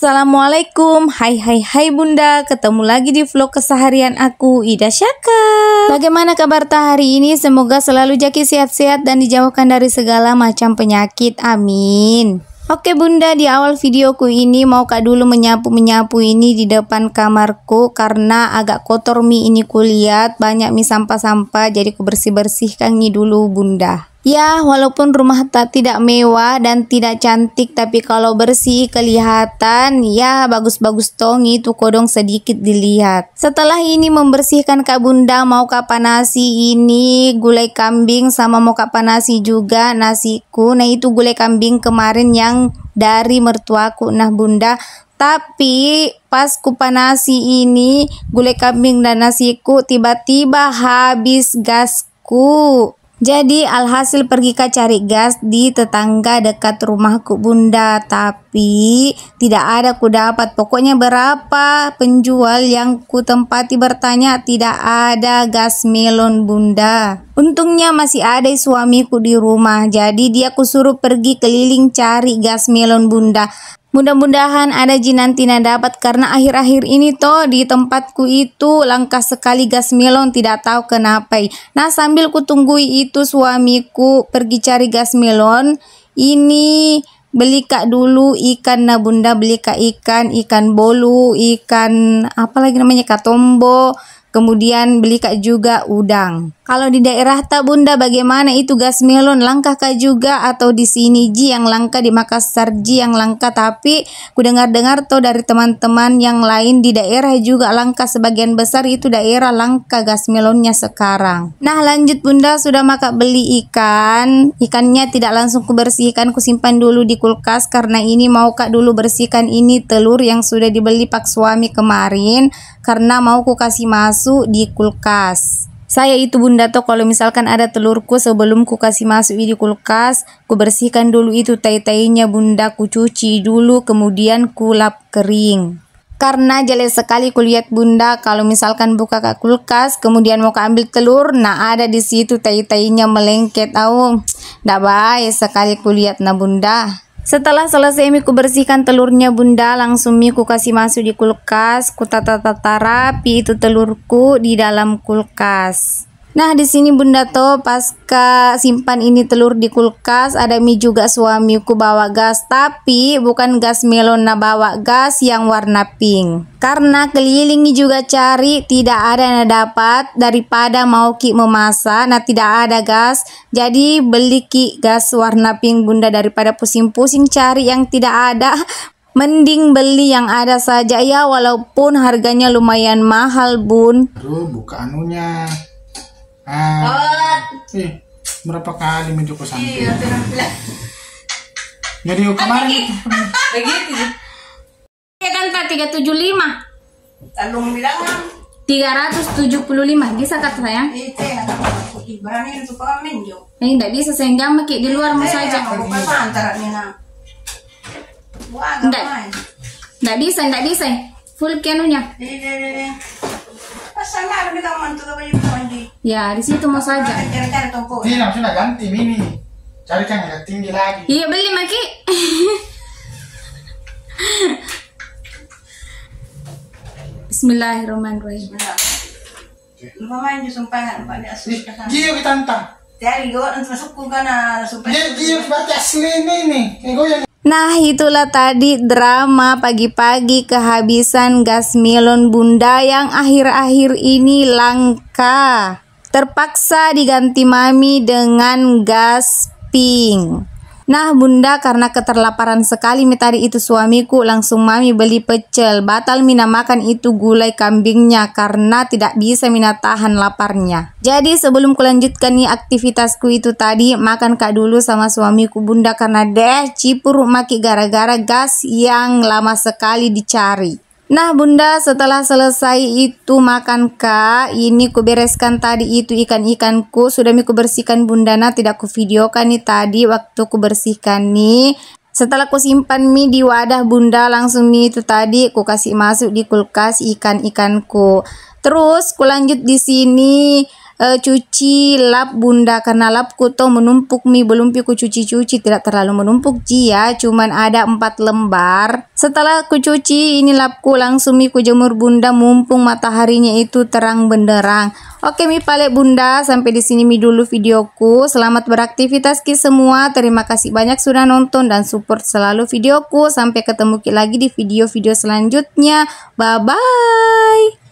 Assalamualaikum, hai hai hai bunda Ketemu lagi di vlog keseharian aku Ida Syaka Bagaimana kabar ta hari ini? Semoga selalu jaki sehat-sehat dan dijauhkan dari segala macam penyakit Amin Oke bunda di awal videoku ini mau kak dulu menyapu-menyapu ini di depan kamarku karena agak kotor mi ini kulihat banyak mi sampah-sampah jadi ku bersih-bersihkan ini dulu bunda Ya, walaupun rumah tak tidak mewah dan tidak cantik, tapi kalau bersih kelihatan, ya bagus-bagus tong itu kodong sedikit dilihat. Setelah ini membersihkan Kak Bunda mau kapan nasi ini, gulai kambing sama mau kapan nasi juga nasiku. Nah itu gulai kambing kemarin yang dari mertuaku. Nah Bunda, tapi pas kupanasi ini gulai kambing dan nasiku tiba-tiba habis gasku. Jadi alhasil pergi ke cari gas di tetangga dekat rumahku bunda Tapi tidak ada ku dapat Pokoknya berapa penjual yang ku tempati bertanya tidak ada gas melon bunda Untungnya masih ada suamiku di rumah Jadi dia ku suruh pergi keliling cari gas melon bunda Mudah-mudahan ada nanti dapat karena akhir-akhir ini toh di tempatku itu langka sekali gas melon tidak tahu kenapa. Nah sambil ku itu suamiku pergi cari gas melon. Ini beli kak dulu ikan nah bunda beli kak ikan ikan bolu ikan apa lagi namanya katombo Kemudian beli Kak juga udang. Kalau di daerah tak bunda bagaimana itu gas melon langkah Kak juga atau di sini Ji yang langka di Makassar Ji yang langka tapi ku dengar-dengar tuh dari teman-teman yang lain di daerah juga langka sebagian besar itu daerah langka gas melonnya sekarang. Nah lanjut bunda sudah maka beli ikan. Ikannya tidak langsung ku bersihkan ku simpan dulu di kulkas karena ini mau Kak dulu bersihkan ini telur yang sudah dibeli pak suami kemarin karena mau ku kasih masuk di kulkas. Saya itu bunda toh kalau misalkan ada telurku sebelum ku kasih masuk di kulkas, ku bersihkan dulu itu tai-tainya bunda, ku cuci dulu kemudian ku lap kering. Karena jelek sekali kulihat bunda kalau misalkan buka ke kulkas kemudian mau ambil telur, nah ada di situ tai-tainya melengket, au, oh, ndak baik sekali kulihat nah bunda. Setelah selesai Miku bersihkan telurnya bunda langsung Miku kasih masuk di kulkas ku tata tata rapi itu telurku di dalam kulkas Nah, di sini Bunda To pasca simpan ini telur di kulkas, ada mie juga suamiku bawa gas, tapi bukan gas melona nah, bawa gas yang warna pink. Karena kelilingi juga cari, tidak ada yang dapat daripada mau Ki memasak, nah tidak ada gas, jadi beli Ki gas warna pink Bunda daripada pusing-pusing cari yang tidak ada. Mending beli yang ada saja ya walaupun harganya lumayan mahal bun. Aduh buka anunya. Ah. Eh, berapa kali menuju ke sana? Iya, terang. Jadi kemarin begitu. Iya kan 375. Talung bilang 375 bisa kata saya? Itu ya, berani itu kami menjo. Ini tidak eh, bisa saya jangan maki di luar mau eh, saja. Tidak. Nah? Tidak bisa, tidak bisa. Full kenunya. Pasang lah kita mantu ke baju Ya, di situ mau saja. Cari-cari toko. Ya? Ini langsung ganti mini. Cari kan yang agak tinggi lagi. Iya, beli Maki. Bismillahirrahmanirrahim. Lupa main di sumpah kan, Pak dia asli. Gio kita antang. Dari gue untuk masuk karena sumpah. Dia gio baca asli ini nih. Kayak gue Nah itulah tadi drama pagi-pagi kehabisan gas milon bunda yang akhir-akhir ini langka. Terpaksa diganti mami dengan gas pink. Nah bunda karena keterlaparan sekali mitari itu suamiku langsung mami beli pecel. Batal Mina makan itu gulai kambingnya karena tidak bisa Mina tahan laparnya. Jadi sebelum kulanjutkan nih aktivitasku itu tadi makan kak dulu sama suamiku bunda karena deh cipur maki gara-gara gas yang lama sekali dicari. Nah bunda setelah selesai itu makan kak Ini ku bereskan tadi itu ikan-ikanku Sudah miku bersihkan bunda nah tidak ku videokan nih tadi Waktu ku bersihkan nih setelah ku simpan mie di wadah bunda langsung mie itu tadi ku kasih masuk di kulkas ikan-ikanku. Terus ku lanjut di sini uh, cuci lap bunda karena lap kuto menumpuk mie belum piku cuci-cuci tidak terlalu menumpuk ya cuman ada empat lembar setelah ku cuci ini lapku langsung mie ku jemur bunda mumpung mataharinya itu terang benderang Oke mi palet bunda sampai di sini mi dulu videoku selamat beraktivitas ki semua terima kasih banyak sudah nonton dan support selalu videoku sampai ketemu ki lagi di video-video selanjutnya bye bye